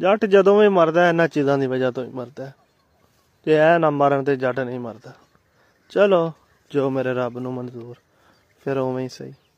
ਜੱਟ ਜਦੋਂ ਵੀ ਮਰਦਾ ਇਹਨਾਂ ਚੀਜ਼ਾਂ ਦੀ ਵਜ੍ਹਾ ਤੋਂ ਹੀ ਮਰਦਾ ਤੇ ਐ ਨਾ ਮਰਨ ਤੇ ਜੱਟ ਨਹੀਂ ਮਰਦਾ ਚਲੋ ਜੋ ਮੇਰੇ ਰੱਬ ਨੂੰ ਮਨਜ਼ੂਰ ਫਿਰ ਉਵੇਂ ਹੀ ਸਹੀ